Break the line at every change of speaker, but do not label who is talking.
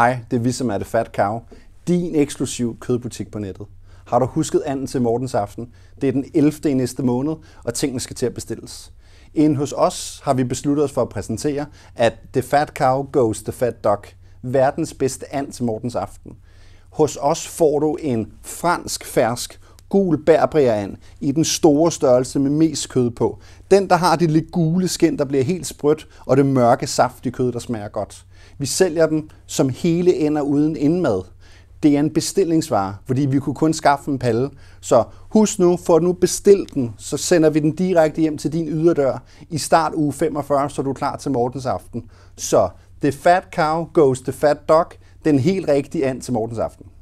Hej, det er vi, som er det Fat Cow. Din eksklusiv kødbutik på nettet. Har du husket anden til Mortens aften? Det er den 11. i næste måned, og tingene skal til at bestilles. Inden hos os har vi besluttet os for at præsentere, at The Fat Cow goes The Fat Dog. Verdens bedste and til Mortens aften. Hos os får du en fransk fersk gul bærbrian i den store størrelse med mest kød på. Den, der har det lidt gule skin, der bliver helt sprødt, og det mørke, saftige kød, der smager godt. Vi sælger dem som hele ender uden indmad. Det er en bestillingsvare, fordi vi kunne kun skaffe en palle. Så husk nu, for at nu bestil den, så sender vi den direkte hjem til din yderdør i start uge 45, så du er klar til Mortens aften. Så the fat cow goes the fat dog, den helt rigtige and til Mortens aften.